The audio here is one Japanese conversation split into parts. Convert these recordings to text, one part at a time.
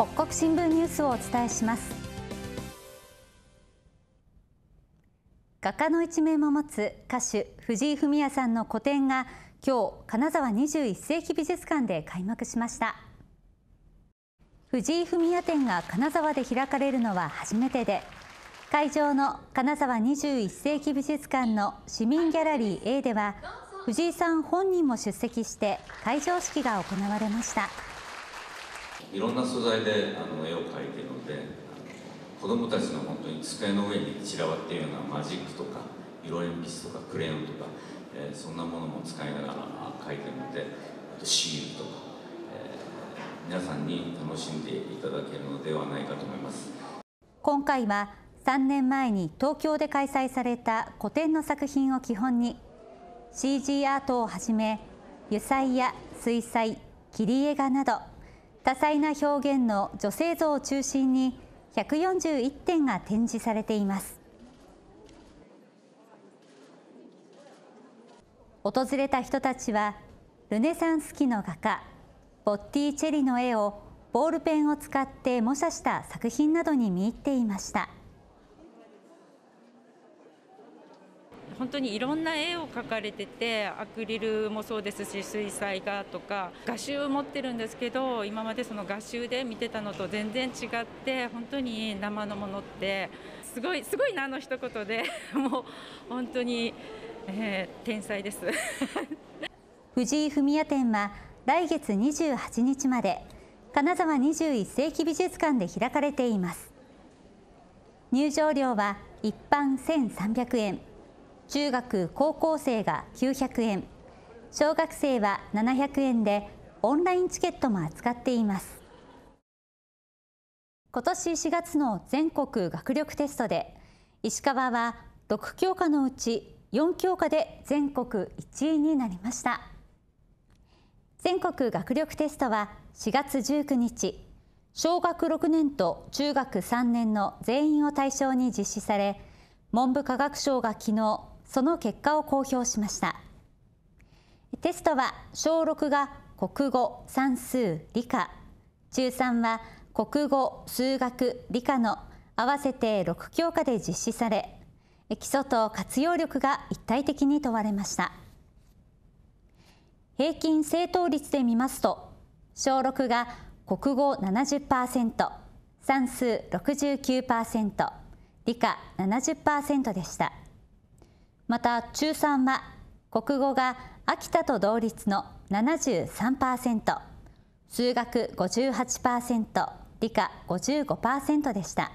北国新聞ニュースをお伝えします画家の一面も持つ歌手藤井フミヤさんの個展が今日金沢21世紀美術館で開幕しました藤井フミヤ展が金沢で開かれるのは初めてで会場の金沢21世紀美術館の市民ギャラリー A では藤井さん本人も出席して開場式が行われました。いろんな素材であの絵を描いてるので子供たちの本当に机の上に散らばっているようなマジックとか色鉛筆とかクレヨンとか、えー、そんなものも使いながら描いてるのであとシールとか、えー、皆さんに楽しんでいただけるのではないかと思います今回は3年前に東京で開催された個展の作品を基本に CG アートをはじめ油彩や水彩切り絵画など多彩な表現の女性像を中心に141点が展示されています訪れた人たちはルネサンス期の画家ボッティチェリの絵をボールペンを使って模写した作品などに見入っていました。本当にいろんな絵を描かれててアクリルもそうですし水彩画とか画集持ってるんですけど今までその画集で見てたのと全然違って本当に生のものってすごいすごいなあの一言で もう本当に、えー、天才です 藤井文也展は来月28日まで金沢21世紀美術館で開かれています入場料は一般1300円中学・高校生が900円小学生は700円でオンラインチケットも扱っています今年4月の全国学力テストで石川は6教科のうち4教科で全国1位になりました全国学力テストは4月19日小学6年と中学3年の全員を対象に実施され文部科学省が昨日その結果を公表しましたテストは小6が国語算数理科中3は国語数学理科の合わせて6教科で実施され基礎と活用力が一体的に問われました平均正答率で見ますと小6が国語70%算数69%理科70%でしたまた中3は国語が秋田と同率の73%数学58%理科55%でした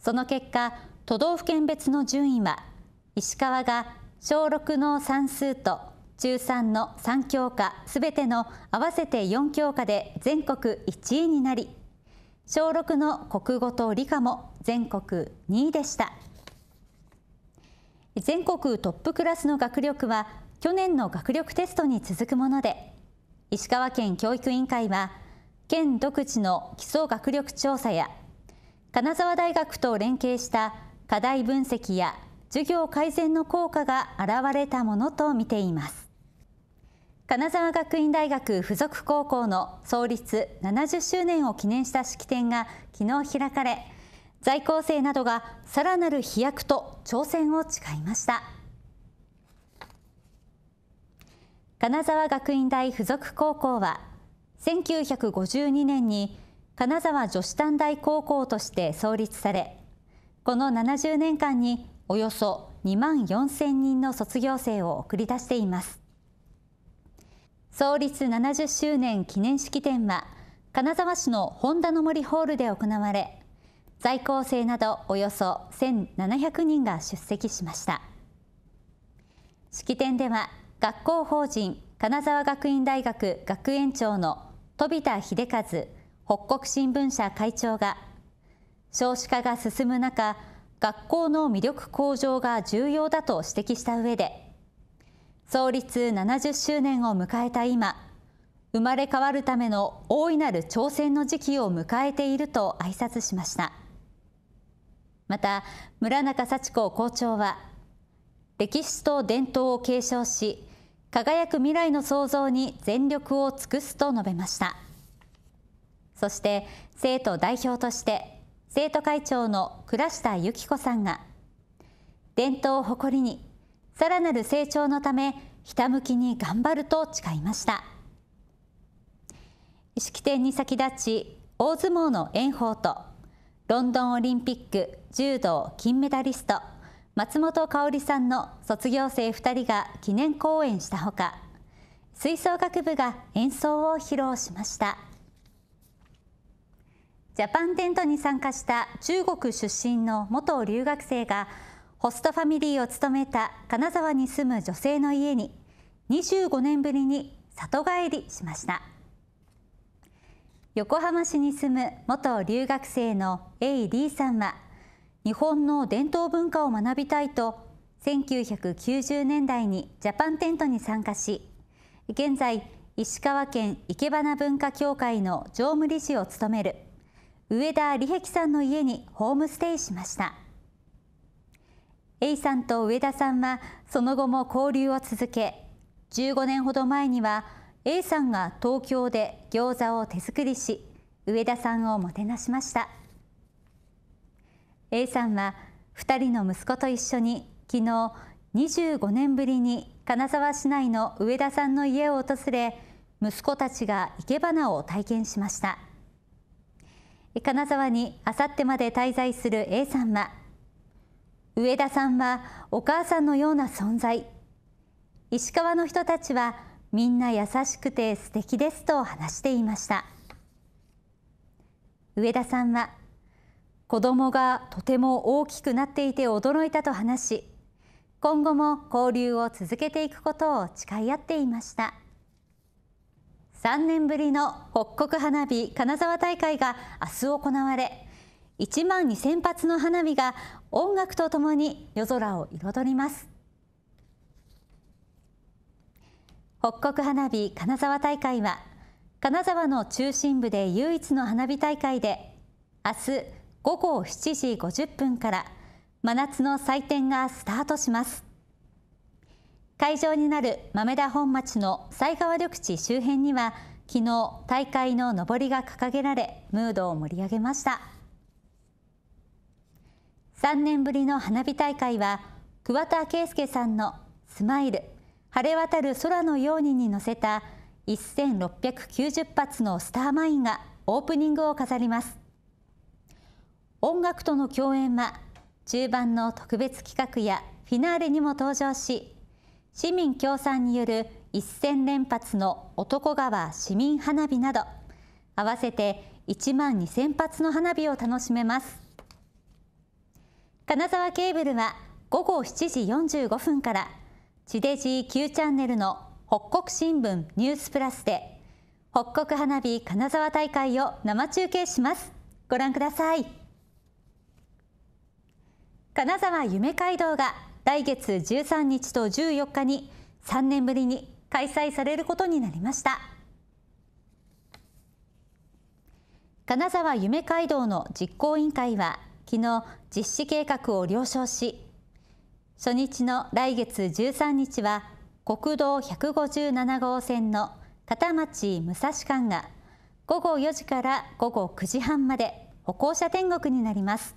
その結果都道府県別の順位は石川が小6の算数と中3の3教科すべての合わせて4教科で全国1位になり小6の国語と理科も全国2位でした。全国トップクラスの学力は去年の学力テストに続くもので石川県教育委員会は県独自の基礎学力調査や金沢大学と連携した課題分析や授業改善の効果が現れたものと見ています金沢学院大学附属高校の創立70周年を記念した式典が昨日開かれ在校生などがさらなる飛躍と挑戦を誓いました金沢学院大附属高校は1952年に金沢女子短大高校として創立されこの70年間におよそ2万4千人の卒業生を送り出しています創立70周年記念式典は金沢市の本田の森ホールで行われ在校生などおよそ1700人が出席しました式典では学校法人金沢学院大学学園長の飛田秀和北国新聞社会長が少子化が進む中学校の魅力向上が重要だと指摘した上で創立70周年を迎えた今生まれ変わるための大いなる挑戦の時期を迎えていると挨拶しました。また村中幸子校長は歴史と伝統を継承し輝く未来の創造に全力を尽くすと述べましたそして生徒代表として生徒会長の倉下由紀子さんが伝統を誇りにさらなる成長のためひたむきに頑張ると誓いました式典に先立ち大相撲の炎鵬とロンドンオリンピック柔道金メダリスト松本薫さんの卒業生2人が記念講演したほか吹奏楽部が演奏を披露しましたジャパンテントに参加した中国出身の元留学生がホストファミリーを務めた金沢に住む女性の家に25年ぶりに里帰りしました。横浜市に住む元留学生の AD さんは日本の伝統文化を学びたいと1990年代にジャパンテントに参加し現在石川県いけばな文化協会の常務理事を務める上田理碧さんの家にホームステイしました A さんと上田さんはその後も交流を続け15年ほど前には A さんが東京で餃子を手作りし上田さんをもてなしました A さんは2人の息子と一緒に昨日25年ぶりに金沢市内の上田さんの家を訪れ息子たちが生け花を体験しました金沢にあさってまで滞在する A さんは上田さんはお母さんのような存在石川の人たちはみんな優しくて素敵ですと話していました上田さんは子供がとても大きくなっていて驚いたと話し今後も交流を続けていくことを誓い合っていました3年ぶりの北国花火金沢大会が明日行われ1万2000発の花火が音楽とともに夜空を彩ります北国花火金沢大会は金沢の中心部で唯一の花火大会で明日午後7時50分から真夏の祭典がスタートします会場になる豆田本町の犀川緑地周辺には昨日大会ののぼりが掲げられムードを盛り上げました3年ぶりの花火大会は桑田佳祐さんの「スマイル晴れ渡る空のようにに乗せた1690発のスターマインがオープニングを飾ります音楽との共演は中盤の特別企画やフィナーレにも登場し市民協賛による1000連発の男川市民花火など合わせて1万2000発の花火を楽しめます金沢ケーブルは午後7時45分から地デジ Q チャンネルの北国新聞ニュースプラスで北国花火金沢大会を生中継しますご覧ください金沢夢街道が来月13日と14日に3年ぶりに開催されることになりました金沢夢街道の実行委員会は昨日実施計画を了承し初日の来月13日は国道157号線の片町武蔵間が午後4時から午後9時半まで歩行者天国になります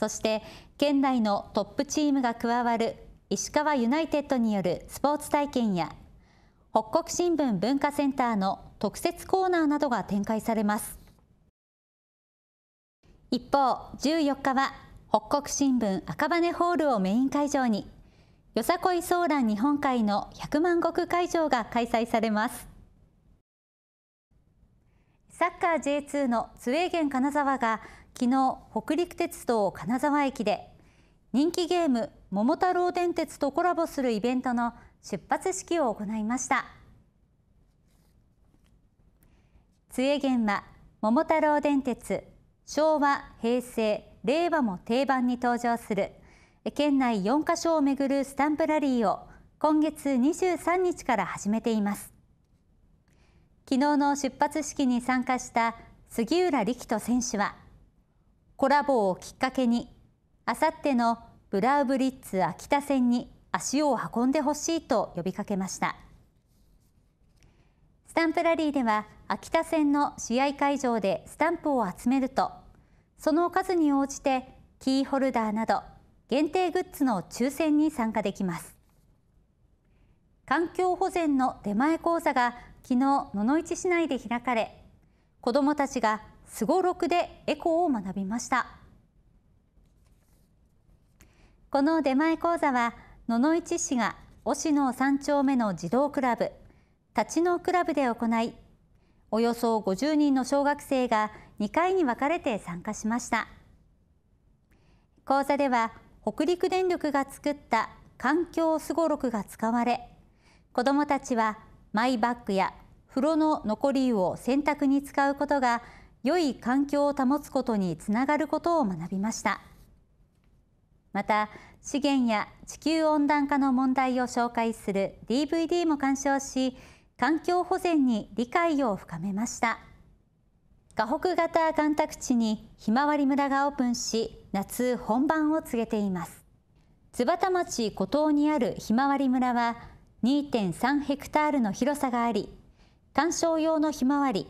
そして県内のトップチームが加わる石川ユナイテッドによるスポーツ体験や北国新聞文化センターの特設コーナーなどが展開されます一方14日は北国新聞赤羽ホールをメイン会場によさこいソーラン日本海の百万石会場が開催されますサッカー J2 のスウェーゲン金沢が昨日北陸鉄道金沢駅で人気ゲーム「桃太郎電鉄」とコラボするイベントの出発式を行いましたスウェーゲンは桃太郎電鉄昭和平成令和も定番に登場する県内4カ所をめぐるスタンプラリーを今月23日から始めています昨日の出発式に参加した杉浦力人選手はコラボをきっかけにあさってのブラウブリッツ秋田戦に足を運んでほしいと呼びかけましたスタンプラリーでは秋田戦の試合会場でスタンプを集めるとその数に応じてキーホルダーなど限定グッズの抽選に参加できます環境保全の出前講座が昨日野々市市内で開かれ子どもたちがすごろくでエコを学びましたこの出前講座は野々市市が忍野三丁目の児童クラブ立ちのクラブで行いおよそ50人の小学生が2回に分かれて参加しました講座では北陸電力が作った環境すごろくが使われ子どもたちはマイバッグや風呂の残り湯を洗濯に使うことが良い環境を保つことにつながることを学びましたまた資源や地球温暖化の問題を紹介する DVD も鑑賞し環境保全に理解を深めました。河北型干拓地にひまわり村がオープンし夏本番を告げています津幡町古島にあるひまわり村は2.3ヘクタールの広さがあり観賞用のひまわり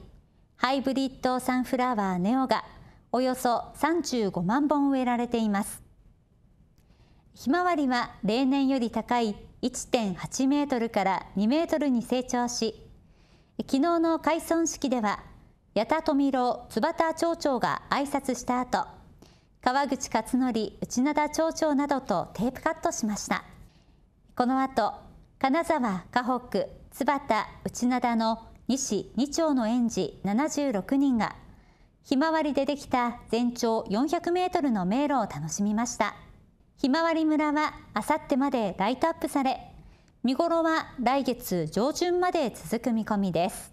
ハイブリッドサンフラワーネオがおよそ35万本植えられていますひまわりは例年より高い1.8メートルから2メートルに成長し昨日の開村式では八田富郎津端町長が挨拶した後川口勝則内灘町長などとテープカットしましたこの後金沢河北津端内灘の西2町の園児76人がひまわりでできた全長400メートルの迷路を楽しみましたひまわり村はあさってまでライトアップされ見頃は来月上旬まで続く見込みです